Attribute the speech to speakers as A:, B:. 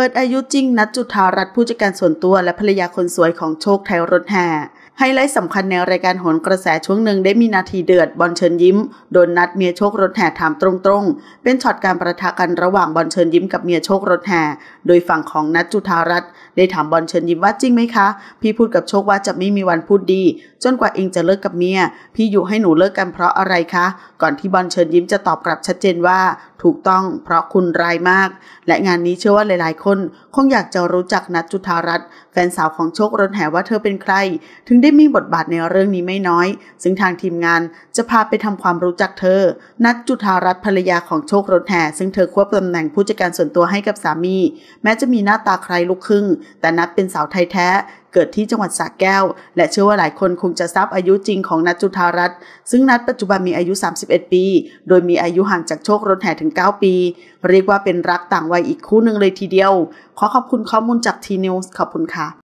A: เปิดอายุจริงนัดจุธารัตน์ผู้จัดการส่วนตัวและภรรยาคนสวยของโชคไทยรถแห่ไฮไลท์สำคัญในรายการโหนกระแสช่วงหนึ่งได้มีนาทีเดือดบอลเชิญยิ้ม โดนนัดเมียโชครถแห่ถามตรงๆ เป็นช็อตการประทะกันระหว่างบอลเชิญยิ้มกับเมียโชครถแห่ โดยฝั่งของนัดจุธารัตน์ได้ถามบอลเชิญยิ้มว่าจริงไหมคะพี่พูดกับโชคว่าจะไม่มีวันพูดดี จนกว่าเองจะเลิกกับเมียพี่อยู่ให้หนูเลิกกันเพราะอะไรคะก่อนที่บอลเชิญยิ้มจะตอบกลับชัดเจนว่าถูกต้อง เพราะคุณรายมาก และงานนี้เชื่อว่าหลายๆ คน คงอยากจะรู้จักนัทจุธารัตน์แฟนสาวของโชครถแหว่าเธอเป็นใคร ถึงได้มีบทบาทในเรื่องนี้ไม่น้อย ซึ่งทางทีมงานจะพาไปทำความรู้จักเธอ นัทจุธารัตน์ภรรยาของโชครถแหซึ่งเธอควบตำแหน่งผู้จัดการส่วนตัวให้กับสามี แม้จะมีหน้าตาใครลูกครึ่งแต่นัทเป็นสาวไทยแท้เกิดที่จังหวัดสระแก้วและเชื่อว่าหลายคนคงจะทราบอายุจริงของนัทจุธารัตน์ซึ่งนัทปัจจุบันมีอายุ 31 ปี โดยมีอายุห่างจากโชครถแห่ถึง 9 ปี เรียกว่าเป็นรักต่างวัยอีกคู่หนึ่งเลยทีเดียว ขอขอบคุณข้อมูลจากทีนิวส์ขอบคุณค่ะ